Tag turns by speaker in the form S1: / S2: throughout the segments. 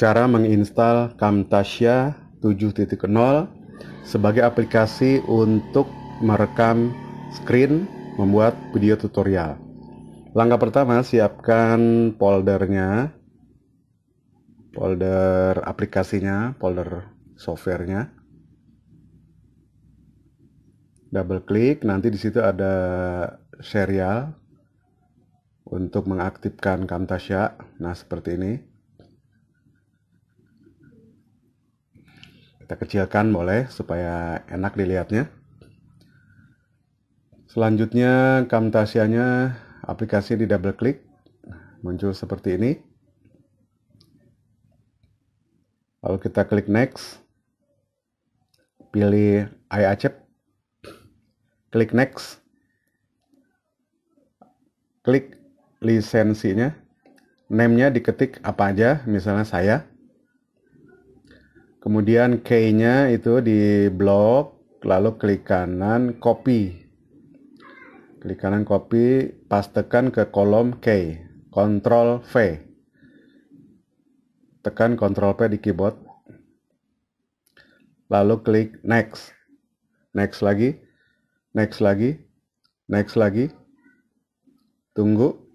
S1: cara menginstal Camtasia 7.0 sebagai aplikasi untuk merekam screen membuat video tutorial. Langkah pertama siapkan foldernya, folder aplikasinya, folder softwarenya. Double klik, nanti di situ ada serial untuk mengaktifkan Camtasia. Nah, seperti ini. kita kecilkan boleh supaya enak dilihatnya selanjutnya Camtasia-nya aplikasi di double klik muncul seperti ini lalu kita klik next pilih iAcep klik next klik lisensinya name-nya diketik apa aja misalnya saya Kemudian key-nya itu di blok, lalu klik kanan copy. Klik kanan copy, pastekan ke kolom key. Ctrl V. Tekan Ctrl V di keyboard. Lalu klik next. Next lagi. Next lagi. Next lagi. Tunggu.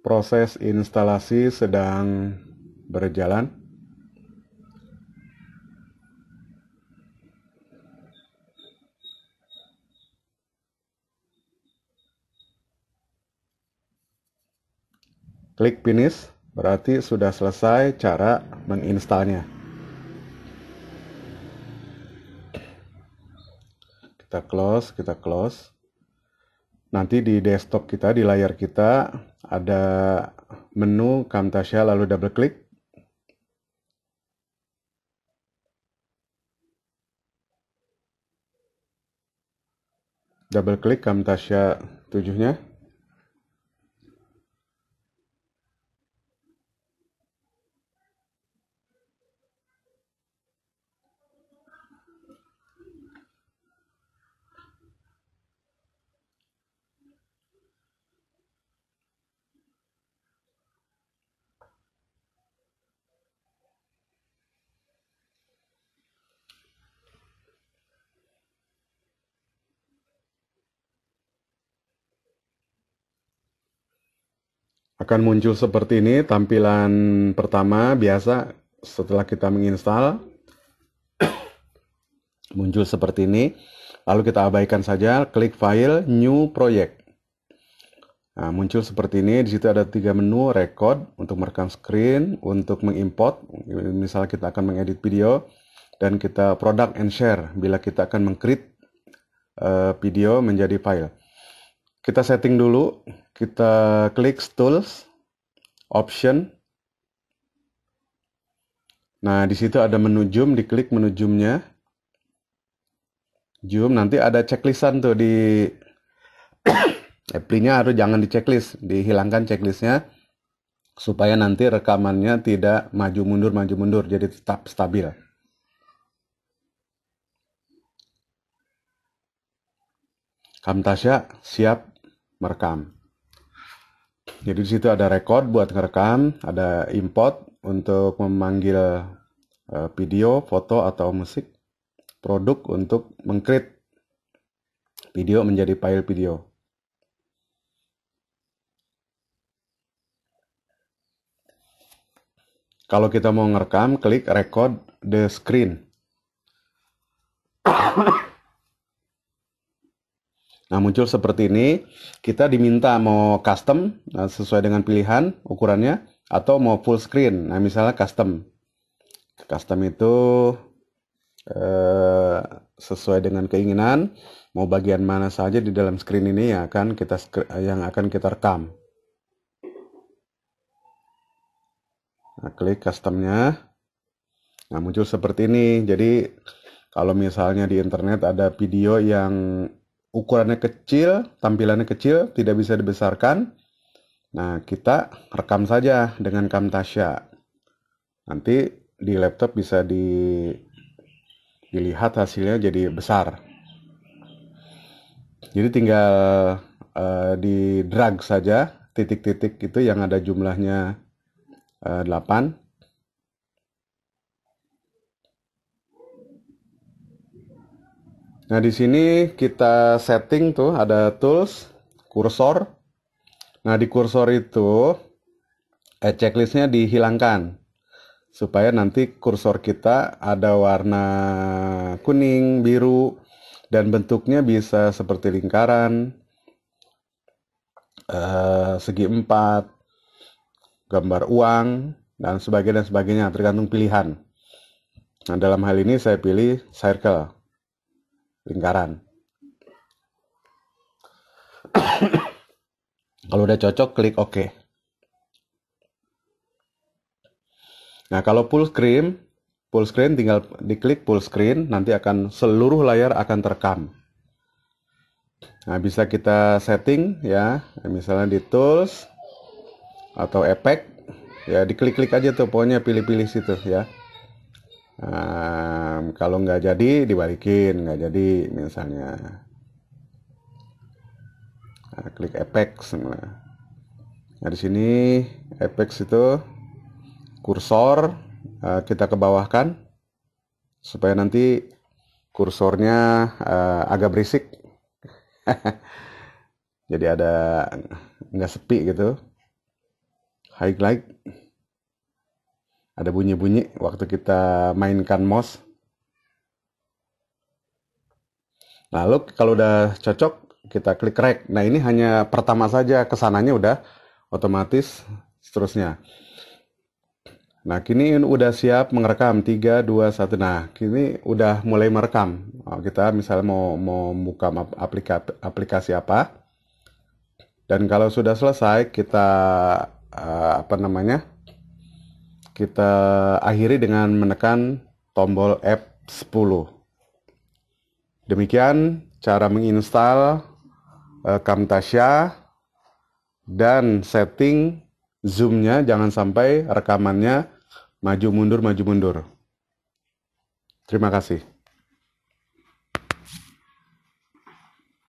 S1: proses instalasi sedang berjalan. Klik finish, berarti sudah selesai cara menginstalnya. Kita close, kita close. Nanti di desktop kita, di layar kita, ada menu Camtasia lalu double klik. Double klik Camtasia tujuhnya. akan muncul seperti ini tampilan pertama biasa setelah kita menginstal muncul seperti ini lalu kita abaikan saja klik file new project nah, muncul seperti ini di situ ada tiga menu record untuk merekam screen untuk mengimport misal kita akan mengedit video dan kita product and share bila kita akan mengcreate uh, video menjadi file kita setting dulu kita klik tools option nah di situ ada menu zoom diklik menu zoomnya zoom nanti ada checklistan tuh di apply-nya harus jangan di checklist dihilangkan checklistnya supaya nanti rekamannya tidak maju mundur maju mundur jadi tetap stabil Kamtasya siap merekam. Jadi di situ ada record buat ngerekam, ada import untuk memanggil eh, video, foto atau musik, produk untuk mengcreate video menjadi file video. Kalau kita mau ngerekam, klik record the screen. Nah muncul seperti ini, kita diminta mau custom nah, sesuai dengan pilihan ukurannya atau mau full screen. Nah misalnya custom, custom itu eh, sesuai dengan keinginan mau bagian mana saja di dalam screen ini yang akan kita yang akan kita rekam. Nah, klik customnya. Nah muncul seperti ini. Jadi kalau misalnya di internet ada video yang ukurannya kecil, tampilannya kecil, tidak bisa dibesarkan. Nah, kita rekam saja dengan Camtasia. Nanti di laptop bisa di, dilihat hasilnya jadi besar. Jadi tinggal uh, di drag saja titik-titik itu yang ada jumlahnya uh, eh, 8 Nah, di sini kita setting tuh ada tools, kursor. Nah, di kursor itu eh, checklistnya dihilangkan supaya nanti kursor kita ada warna kuning, biru, dan bentuknya bisa seperti lingkaran, eh, segi empat, gambar uang, dan sebagainya dan sebagainya tergantung pilihan. Nah, dalam hal ini saya pilih circle lingkaran kalau udah cocok klik OK nah kalau full screen full screen tinggal diklik full screen nanti akan seluruh layar akan terekam nah bisa kita setting ya misalnya di tools atau efek ya diklik-klik aja tuh pokoknya pilih-pilih situ ya nah, program. Kalau nggak jadi dibalikin, nggak jadi misalnya. Nah, klik Apex. Nah, nah di sini Apex itu kursor uh, kita ke bawah supaya nanti kursornya uh, agak berisik. jadi ada nggak sepi gitu. Highlight. Ada bunyi-bunyi waktu kita mainkan mouse. Lalu kalau udah cocok, kita klik rek. Nah ini hanya pertama saja, kesananya udah otomatis seterusnya. Nah kini udah siap mengerekam 3, 2, 1. Nah kini udah mulai merekam. Oh, kita misalnya mau, mau buka aplikasi, aplikasi apa. Dan kalau sudah selesai kita uh, apa namanya? Kita akhiri dengan menekan tombol F10. Demikian cara menginstal uh, eh, Camtasia dan setting zoomnya jangan sampai rekamannya maju mundur maju mundur. Terima kasih.